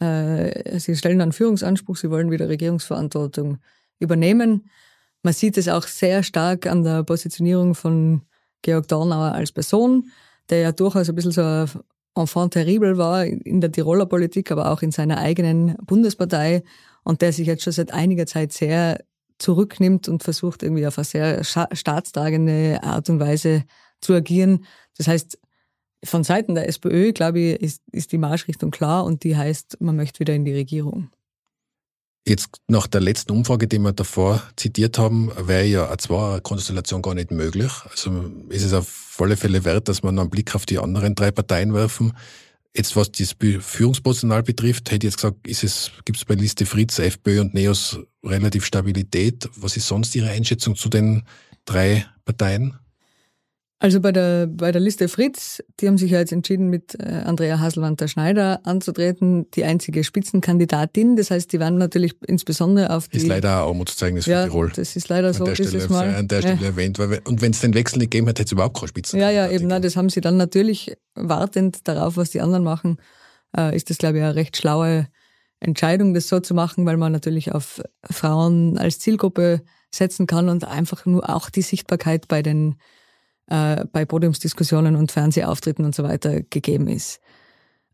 A: äh, sie stellen einen Führungsanspruch, sie wollen wieder Regierungsverantwortung übernehmen. Man sieht es auch sehr stark an der Positionierung von Georg Dornauer als Person, der ja durchaus ein bisschen so ein Enfant terrible war in der Tiroler Politik, aber auch in seiner eigenen Bundespartei und der sich jetzt schon seit einiger Zeit sehr zurücknimmt und versucht irgendwie auf eine sehr staatstragende Art und Weise zu agieren. Das heißt, von Seiten der SPÖ, glaube ich, ist, ist die Marschrichtung klar und die heißt, man möchte wieder in die Regierung.
B: Jetzt nach der letzten Umfrage, die wir davor zitiert haben, wäre ja eine Zweier-Konstellation gar nicht möglich. Also ist es auf alle Fälle wert, dass man einen Blick auf die anderen drei Parteien werfen. Jetzt, was das Führungspersonal betrifft, hätte ich jetzt gesagt, ist es, gibt es bei Liste Fritz, FPÖ und NEOS relativ Stabilität. Was ist sonst Ihre Einschätzung zu den drei Parteien?
A: Also bei der, bei der Liste Fritz, die haben sich ja jetzt entschieden, mit äh, Andrea Haselwander-Schneider anzutreten, die einzige Spitzenkandidatin. Das heißt, die waren natürlich insbesondere auf die... Ist leider
B: ein Armutszeugnis für ja, Tirol. das ist leider an so der Stelle, Mal. An der Stelle ja. erwähnt. Weil, und wenn es den Wechsel nicht gegeben hat, hätte es überhaupt keine
A: Spitzenkandidatin. Ja, ja, eben. Nein, das haben sie dann natürlich wartend darauf, was die anderen machen, äh, ist das, glaube ich, eine recht schlaue Entscheidung, das so zu machen, weil man natürlich auf Frauen als Zielgruppe setzen kann und einfach nur auch die Sichtbarkeit bei den äh, bei Podiumsdiskussionen und Fernsehauftritten und so weiter gegeben ist.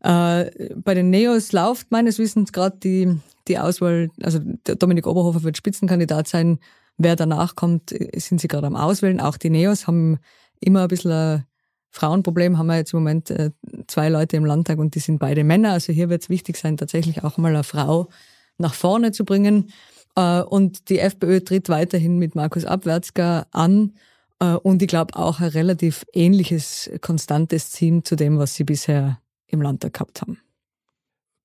A: Äh, bei den Neos läuft meines Wissens gerade die, die Auswahl, also der Dominik Oberhofer wird Spitzenkandidat sein. Wer danach kommt, äh, sind sie gerade am Auswählen. Auch die Neos haben immer ein bisschen ein Frauenproblem, haben wir jetzt im Moment äh, zwei Leute im Landtag und die sind beide Männer. Also hier wird es wichtig sein, tatsächlich auch mal eine Frau nach vorne zu bringen. Äh, und die FPÖ tritt weiterhin mit Markus Abwärtsger an. Äh, und ich glaube auch ein relativ ähnliches, konstantes Team zu dem, was sie bisher im Landtag gehabt haben.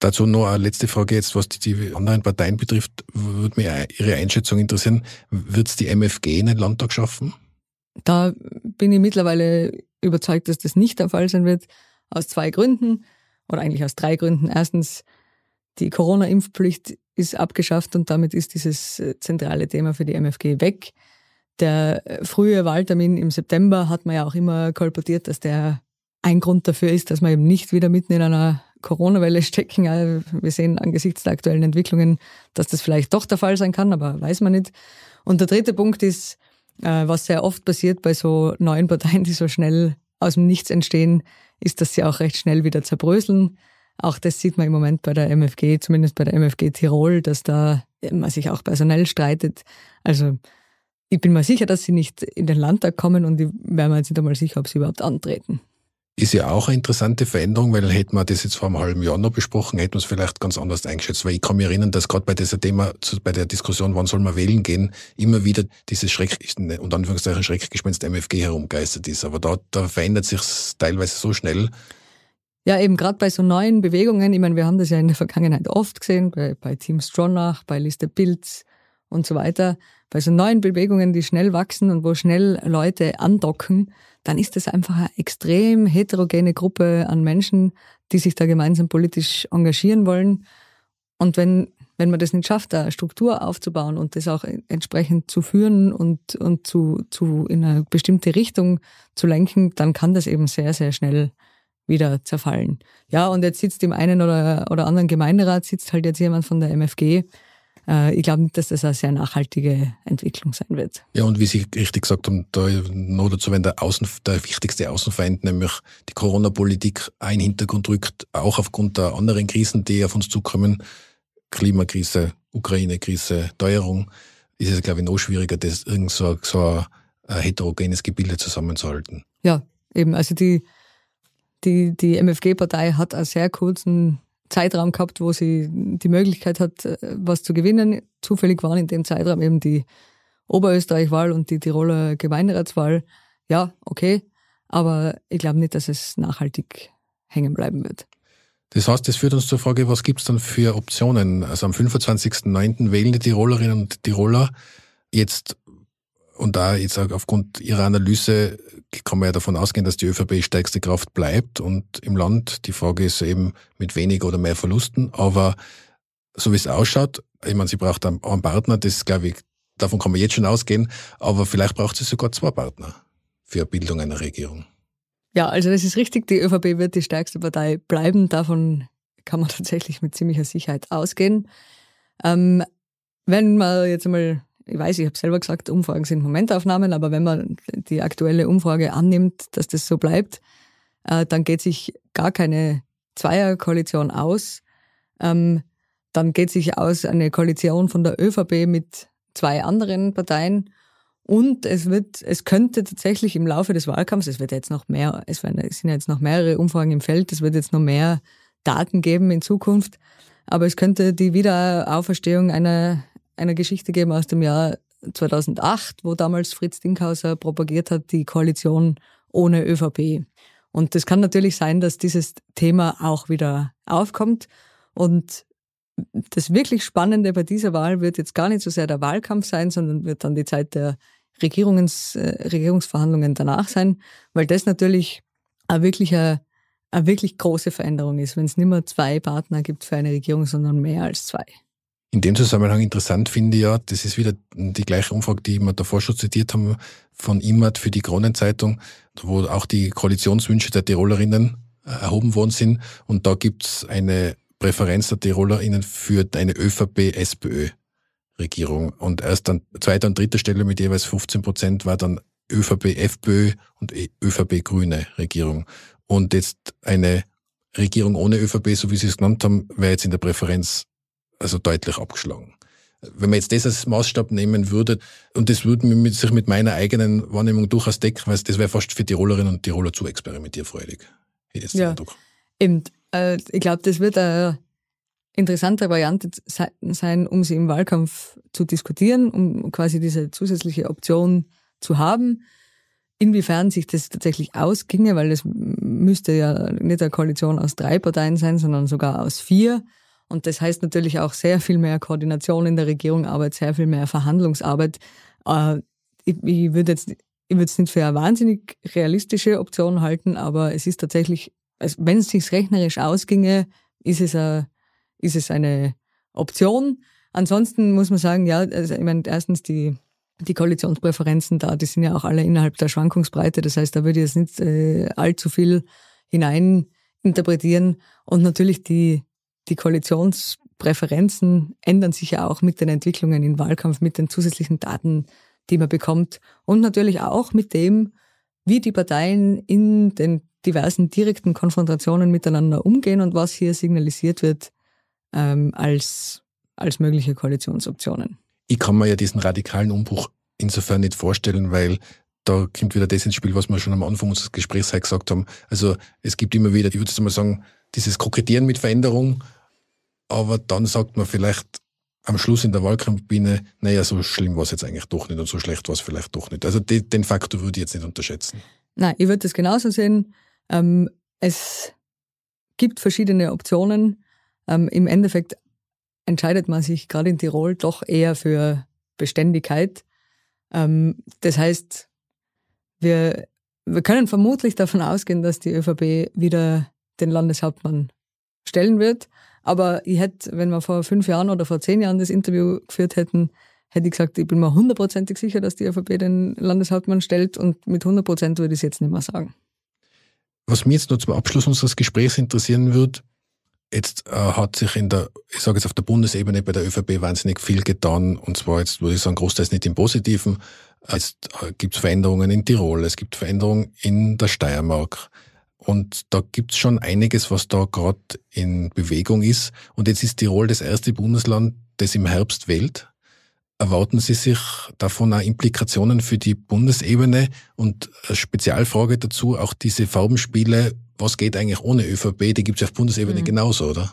B: Dazu noch eine letzte Frage jetzt, was die anderen Parteien betrifft, würde mich Ihre Einschätzung interessieren. Wird es die MFG in den Landtag schaffen?
A: Da bin ich mittlerweile überzeugt, dass das nicht der Fall sein wird. Aus zwei Gründen oder eigentlich aus drei Gründen. Erstens, die Corona-Impfpflicht ist abgeschafft und damit ist dieses äh, zentrale Thema für die MFG weg der frühe Wahltermin im September hat man ja auch immer kolportiert, dass der ein Grund dafür ist, dass wir eben nicht wieder mitten in einer Corona-Welle stecken. Wir sehen angesichts der aktuellen Entwicklungen, dass das vielleicht doch der Fall sein kann, aber weiß man nicht. Und der dritte Punkt ist, äh, was sehr oft passiert bei so neuen Parteien, die so schnell aus dem Nichts entstehen, ist, dass sie auch recht schnell wieder zerbröseln. Auch das sieht man im Moment bei der MFG, zumindest bei der MFG Tirol, dass da man sich auch personell streitet. Also ich bin mal sicher, dass sie nicht in den Landtag kommen und ich wäre mir jetzt nicht einmal sicher, ob sie überhaupt antreten.
B: Ist ja auch eine interessante Veränderung, weil hätten wir das jetzt vor einem halben Jahr noch besprochen, hätten wir es vielleicht ganz anders eingeschätzt. Weil ich kann mich erinnern, dass gerade bei dieser Thema, bei der Diskussion, wann soll man wählen gehen, immer wieder dieses Schreck, und Anführungszeichen Schreckgespenst MFG herumgeistert ist. Aber da, da verändert sich teilweise so schnell. Ja, eben
A: gerade bei so neuen Bewegungen, ich meine, wir haben das ja in der Vergangenheit oft gesehen, bei, bei Team Stronach, bei Liste Pilz und so weiter bei so neuen Bewegungen, die schnell wachsen und wo schnell Leute andocken, dann ist das einfach eine extrem heterogene Gruppe an Menschen, die sich da gemeinsam politisch engagieren wollen. Und wenn, wenn man das nicht schafft, da Struktur aufzubauen und das auch entsprechend zu führen und, und zu, zu in eine bestimmte Richtung zu lenken, dann kann das eben sehr, sehr schnell wieder zerfallen. Ja, und jetzt sitzt im einen oder, oder anderen Gemeinderat, sitzt halt jetzt jemand von der MFG, äh, ich glaube nicht, dass das eine sehr nachhaltige Entwicklung sein wird.
B: Ja, und wie Sie richtig gesagt haben, da noch dazu, wenn der, Außen, der wichtigste Außenfeind, nämlich die Corona-Politik, einen Hintergrund rückt, auch aufgrund der anderen Krisen, die auf uns zukommen, Klimakrise, Ukraine-Krise, Teuerung, ist es, glaube ich, noch schwieriger, das irgend so, so ein heterogenes Gebilde zusammenzuhalten.
A: Ja, eben. Also die, die, die MFG-Partei hat einen sehr kurzen Zeitraum gehabt, wo sie die Möglichkeit hat, äh, was zu gewinnen. Zufällig waren in dem Zeitraum eben die Oberösterreich-Wahl und die Tiroler Gemeinderatswahl. Ja, okay. Aber ich glaube nicht, dass es nachhaltig hängen bleiben wird.
B: Das heißt, das führt uns zur Frage, was gibt es dann für Optionen? Also am 25.09. wählen die Tirolerinnen und Tiroler jetzt und da jetzt auch aufgrund Ihrer Analyse kann man ja davon ausgehen, dass die ÖVP stärkste Kraft bleibt und im Land. Die Frage ist eben mit weniger oder mehr Verlusten. Aber so wie es ausschaut, ich meine, sie braucht einen, einen Partner, das glaube ich, davon kann man jetzt schon ausgehen. Aber vielleicht braucht sie sogar zwei Partner für Bildung einer Regierung.
A: Ja, also das ist richtig. Die ÖVP wird die stärkste Partei bleiben. Davon kann man tatsächlich mit ziemlicher Sicherheit ausgehen. Ähm, wenn man jetzt einmal ich weiß, ich habe selber gesagt, Umfragen sind Momentaufnahmen, aber wenn man die aktuelle Umfrage annimmt, dass das so bleibt, äh, dann geht sich gar keine Zweierkoalition aus. Ähm, dann geht sich aus eine Koalition von der ÖVP mit zwei anderen Parteien. Und es wird, es könnte tatsächlich im Laufe des Wahlkampfs, es wird jetzt noch mehr, es, werden, es sind jetzt noch mehrere Umfragen im Feld, es wird jetzt noch mehr Daten geben in Zukunft. Aber es könnte die Wiederauferstehung einer, eine Geschichte geben aus dem Jahr 2008, wo damals Fritz Dinkhauser propagiert hat, die Koalition ohne ÖVP. Und das kann natürlich sein, dass dieses Thema auch wieder aufkommt. Und das wirklich Spannende bei dieser Wahl wird jetzt gar nicht so sehr der Wahlkampf sein, sondern wird dann die Zeit der Regierungs, äh, Regierungsverhandlungen danach sein, weil das natürlich eine wirklich, eine, eine wirklich große Veränderung ist, wenn es nicht mehr zwei Partner gibt für eine Regierung, sondern mehr als zwei
B: in dem Zusammenhang interessant finde ich ja, das ist wieder die gleiche Umfrage, die wir davor schon zitiert haben, von IMAT für die Kronenzeitung, wo auch die Koalitionswünsche der Tirolerinnen äh, erhoben worden sind. Und da gibt's eine Präferenz der TirolerInnen für eine ÖVP-SPÖ-Regierung. Und erst an zweiter und dritter Stelle mit jeweils 15 Prozent war dann ÖVP-FPÖ und e- ÖVP-Grüne Regierung. Und jetzt eine Regierung ohne ÖVP, so wie Sie es genannt haben, wäre jetzt in der Präferenz also deutlich abgeschlagen. Wenn man jetzt das als Maßstab nehmen würde, und das würde sich mit meiner eigenen Wahrnehmung durchaus decken, weil das wäre fast für Tirolerinnen und Tiroler zu experimentierfreudig.
A: Jetzt ja, eben. Äh, ich glaube, das wird eine interessante Variante sein, um sie im Wahlkampf zu diskutieren, um quasi diese zusätzliche Option zu haben. Inwiefern sich das tatsächlich ausginge, weil das müsste ja nicht eine Koalition aus drei Parteien sein, sondern sogar aus vier. Und das heißt natürlich auch sehr viel mehr Koordination in der Regierung, Arbeit, sehr viel mehr Verhandlungsarbeit. Äh, ich, ich würde jetzt ich würde es nicht für eine wahnsinnig realistische Option halten, aber es ist tatsächlich, also wenn es sich rechnerisch ausginge, ist es, eine, äh, ist es eine Option. Ansonsten muss man sagen, ja, also ich meine, erstens die, die Koalitionspräferenzen da, die sind ja auch alle innerhalb der Schwankungsbreite. Das heißt, da würde ich jetzt nicht äh, allzu viel hinein interpretieren. Und natürlich die, die Koalitionspräferenzen ändern sich ja auch mit den Entwicklungen im Wahlkampf, mit den zusätzlichen Daten, die man bekommt und natürlich auch mit dem, wie die Parteien in den diversen direkten Konfrontationen miteinander umgehen und was hier signalisiert wird ähm, als, als mögliche Koalitionsoptionen.
B: Ich kann mir ja diesen radikalen Umbruch insofern nicht vorstellen, weil da kommt wieder das ins Spiel, was wir schon am Anfang unseres Gesprächs gesagt haben. Also es gibt immer wieder, ich würde jetzt mal sagen, dieses Kokettieren mit Veränderung aber dann sagt man vielleicht am Schluss in der Wahlkampfbiene, naja, so schlimm war es jetzt eigentlich doch nicht und so schlecht war es vielleicht doch nicht. Also die, den Faktor würde ich jetzt nicht unterschätzen.
A: Nein, ich würde das genauso sehen. Ähm, es gibt verschiedene Optionen. Ähm, Im Endeffekt entscheidet man sich gerade in Tirol doch eher für Beständigkeit. Ähm, das heißt, wir, wir können vermutlich davon ausgehen, dass die ÖVP wieder den Landeshauptmann stellen wird. Aber ich hätte, wenn wir vor fünf Jahren oder vor zehn Jahren das Interview geführt hätten, hätte ich gesagt, ich bin mir hundertprozentig sicher, dass die ÖVP den Landeshauptmann stellt und mit hundertprozent würde ich es jetzt nicht mehr sagen.
B: Was mich jetzt nur zum Abschluss unseres Gesprächs interessieren würde, jetzt äh, hat sich in der, ich sage jetzt auf der Bundesebene bei der ÖVP wahnsinnig viel getan und zwar jetzt würde ich sagen, großteils nicht im Positiven. Es äh, gibt Veränderungen in Tirol, es gibt Veränderungen in der Steiermark. Und da gibt es schon einiges, was da gerade in Bewegung ist. Und jetzt ist Tirol das erste Bundesland, das im Herbst wählt. Erwarten Sie sich davon auch Implikationen für die Bundesebene? Und eine Spezialfrage dazu, auch diese Farbenspiele, was geht eigentlich ohne ÖVP? Die gibt es auf Bundesebene mhm. genauso, oder?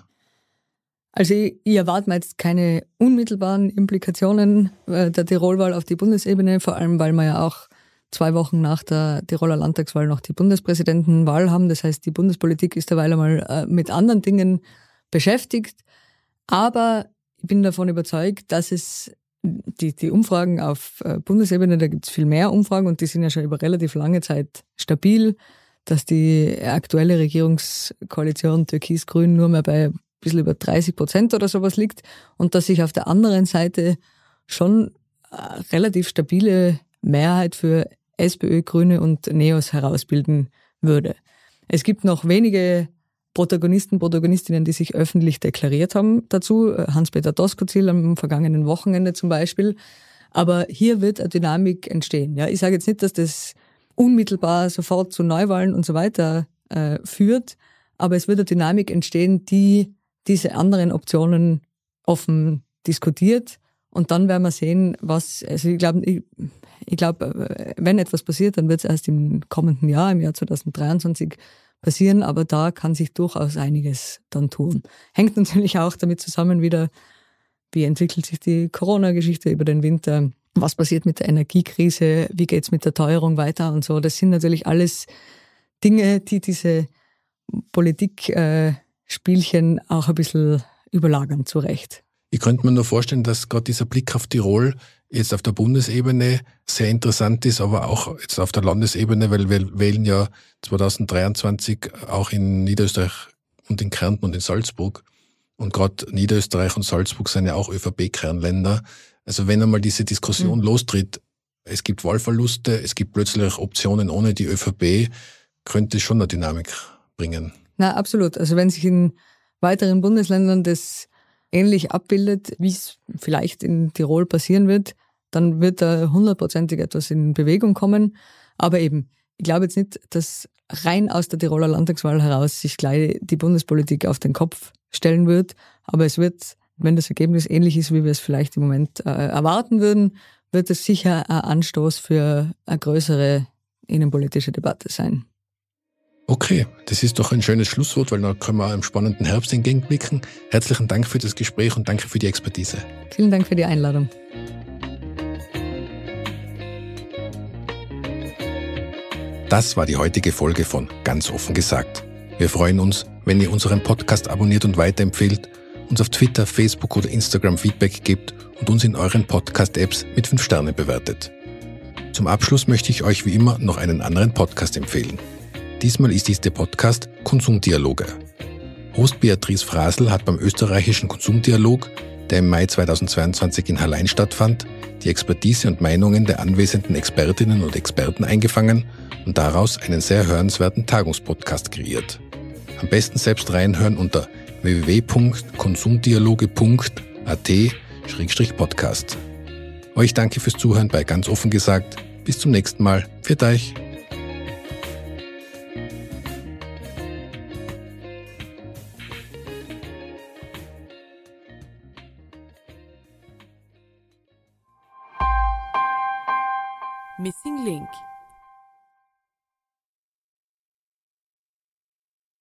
A: Also ich, ich erwarte mir jetzt keine unmittelbaren Implikationen äh, der Tirolwahl auf die Bundesebene, vor allem weil man ja auch zwei Wochen nach der Tiroler Landtagswahl noch die Bundespräsidentenwahl haben. Das heißt, die Bundespolitik ist derweil einmal äh, mit anderen Dingen beschäftigt. Aber ich bin davon überzeugt, dass es die, die Umfragen auf äh, Bundesebene, da gibt es viel mehr Umfragen und die sind ja schon über relativ lange Zeit stabil, dass die aktuelle Regierungskoalition Türkis-Grün nur mehr bei ein bisschen über 30 Prozent oder sowas liegt und dass sich auf der anderen Seite schon äh, relativ stabile Mehrheit für SPÖ, Grüne und Neos herausbilden würde. Es gibt noch wenige Protagonisten, Protagonistinnen, die sich öffentlich deklariert haben dazu. Hans-Peter Doskozil am vergangenen Wochenende zum Beispiel. Aber hier wird eine Dynamik entstehen. Ja, ich sage jetzt nicht, dass das unmittelbar sofort zu Neuwahlen und so weiter äh, führt, aber es wird eine Dynamik entstehen, die diese anderen Optionen offen diskutiert und dann werden wir sehen, was, also ich glaube, ich, ich glaube, wenn etwas passiert, dann wird es erst im kommenden Jahr, im Jahr 2023 passieren, aber da kann sich durchaus einiges dann tun. Hängt natürlich auch damit zusammen wieder, wie entwickelt sich die Corona-Geschichte über den Winter, was passiert mit der Energiekrise, wie geht es mit der Teuerung weiter und so. Das sind natürlich alles Dinge, die diese Politikspielchen äh, auch ein bisschen überlagern, zurecht.
B: Ich könnte mir nur vorstellen, dass gerade dieser Blick auf Tirol jetzt auf der Bundesebene sehr interessant ist, aber auch jetzt auf der Landesebene, weil wir wählen ja 2023 auch in Niederösterreich und in Kärnten und in Salzburg. Und gerade Niederösterreich und Salzburg sind ja auch ÖVP-Kernländer. Also wenn einmal diese Diskussion mhm. lostritt, es gibt Wahlverluste, es gibt plötzlich Optionen ohne die ÖVP, könnte schon eine Dynamik bringen.
A: Na, absolut. Also wenn sich in weiteren Bundesländern das ähnlich abbildet, wie es vielleicht in Tirol passieren wird, dann wird da hundertprozentig etwas in Bewegung kommen. Aber eben, ich glaube jetzt nicht, dass rein aus der Tiroler Landtagswahl heraus sich gleich die Bundespolitik auf den Kopf stellen wird. Aber es wird, wenn das Ergebnis ähnlich ist, wie wir es vielleicht im Moment äh, erwarten würden, wird es sicher ein Anstoß für eine größere innenpolitische Debatte sein.
B: Okay, das ist doch ein schönes Schlusswort, weil dann können wir einem spannenden Herbst entgegenblicken. Herzlichen Dank für das Gespräch und danke für die Expertise.
A: Vielen Dank für die Einladung.
B: Das war die heutige Folge von Ganz offen gesagt. Wir freuen uns, wenn ihr unseren Podcast abonniert und weiterempfehlt, uns auf Twitter, Facebook oder Instagram Feedback gebt und uns in euren Podcast-Apps mit 5 Sternen bewertet. Zum Abschluss möchte ich euch wie immer noch einen anderen Podcast empfehlen. Diesmal ist dies der Podcast Konsumdialoge. Host Beatrice Frasel hat beim österreichischen Konsumdialog, der im Mai 2022 in Hallein stattfand, die Expertise und Meinungen der anwesenden Expertinnen und Experten eingefangen und daraus einen sehr hörenswerten Tagungspodcast kreiert. Am besten selbst reinhören unter www.konsumdialoge.at-podcast. Euch danke fürs Zuhören bei ganz offen gesagt. Bis zum nächsten Mal. Für euch.
A: link.